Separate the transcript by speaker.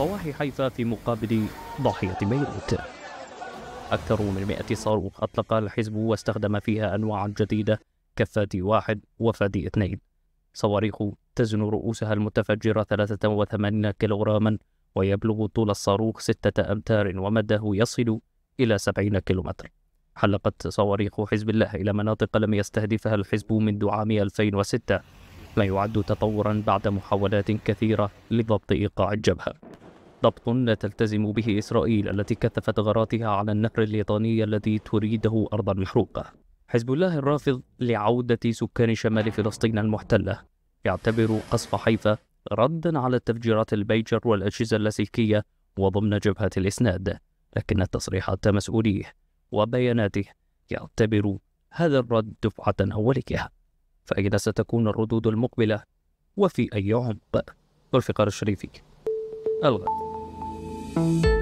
Speaker 1: ضواحي حيفا في مقابل ضاحية بيروت أكثر من 100 صاروخ أطلقها الحزب واستخدم فيها أنواعا جديدة كفادي واحد وفادي اثنين صواريخ تزن رؤوسها المتفجرة 83 كيلوغراما ويبلغ طول الصاروخ 6 أمتار ومده يصل إلى 70 كيلومتر حلقت صواريخ حزب الله إلى مناطق لم يستهدفها الحزب منذ عام 2006 ما يعد تطورا بعد محاولات كثيرة لضبط إيقاع الجبهة ضبط لا تلتزم به إسرائيل التي كثفت غاراتها على النهر الليطاني الذي تريده أرضا محروقة حزب الله الرافض لعودة سكان شمال فلسطين المحتلة يعتبر قصف حيفا ردا على تفجيرات البيجر والأجهزة اللاسلكية وضمن جبهة الإسناد لكن التصريحات مسؤوليه وبياناته يعتبر هذا الرد دفعة أولية فأين ستكون الردود المقبلة وفي أي عمق؟ الفقار الشريفي
Speaker 2: الغد Thank you.